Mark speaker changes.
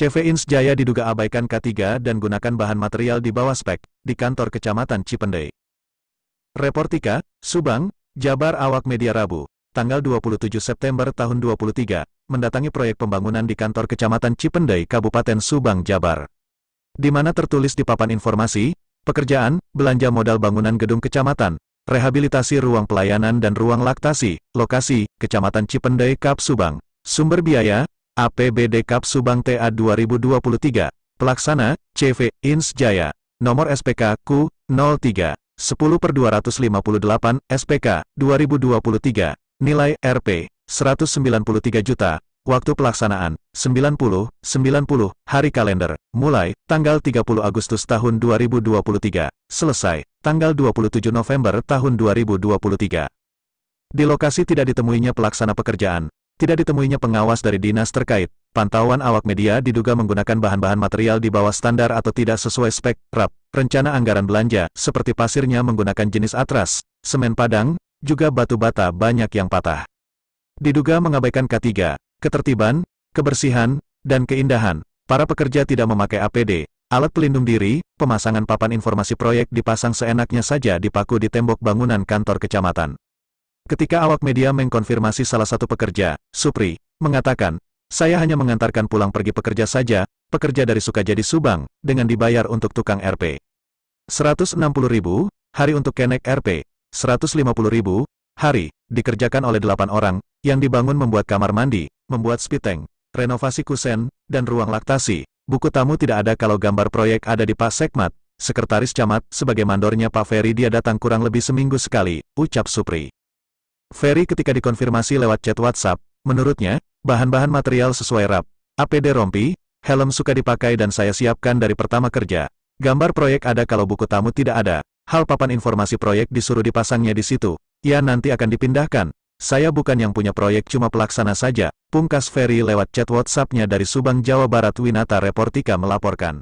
Speaker 1: CV Ins Jaya diduga abaikan K3 dan gunakan bahan material di bawah spek, di kantor Kecamatan Cipendei. Reportika, Subang, Jabar Awak Media Rabu, tanggal 27 September tahun 23, mendatangi proyek pembangunan di kantor Kecamatan Cipendei, Kabupaten Subang, Jabar. Di mana tertulis di papan informasi, pekerjaan, belanja modal bangunan gedung kecamatan, rehabilitasi ruang pelayanan dan ruang laktasi, lokasi, Kecamatan Cipendei, Kap Subang. Sumber biaya, APBD Cup Subang TA 2023, Pelaksana, CV, INS Jaya, nomor SPK KU, 03, 10 per 258, SPK, 2023, nilai, RP, 193 juta, waktu pelaksanaan, 90, 90, hari kalender, mulai, tanggal 30 Agustus tahun 2023, selesai, tanggal 27 November tahun 2023. Di lokasi tidak ditemuinya pelaksana pekerjaan, tidak ditemuinya pengawas dari dinas terkait. Pantauan awak media diduga menggunakan bahan-bahan material di bawah standar atau tidak sesuai spek, RAP, rencana anggaran belanja, seperti pasirnya menggunakan jenis atras, semen padang, juga batu bata banyak yang patah. Diduga mengabaikan K3, ketertiban, kebersihan, dan keindahan, para pekerja tidak memakai APD, alat pelindung diri, pemasangan papan informasi proyek dipasang seenaknya saja dipaku di tembok bangunan kantor kecamatan. Ketika awak media mengkonfirmasi salah satu pekerja, Supri, mengatakan, saya hanya mengantarkan pulang pergi pekerja saja, pekerja dari Sukajadi Subang, dengan dibayar untuk tukang RP. 160 ribu, hari untuk kenek RP. 150 ribu, hari, dikerjakan oleh 8 orang, yang dibangun membuat kamar mandi, membuat speed tank, renovasi kusen, dan ruang laktasi. Buku tamu tidak ada kalau gambar proyek ada di Pak Sekmat, Sekretaris Camat, sebagai mandornya Pak Ferry dia datang kurang lebih seminggu sekali, ucap Supri. Ferry ketika dikonfirmasi lewat chat WhatsApp, menurutnya, bahan-bahan material sesuai rap. APD rompi, helm suka dipakai dan saya siapkan dari pertama kerja. Gambar proyek ada kalau buku tamu tidak ada. Hal papan informasi proyek disuruh dipasangnya di situ. Ya nanti akan dipindahkan. Saya bukan yang punya proyek cuma pelaksana saja. Pungkas Ferry lewat chat WhatsAppnya dari Subang, Jawa Barat Winata Reportika melaporkan.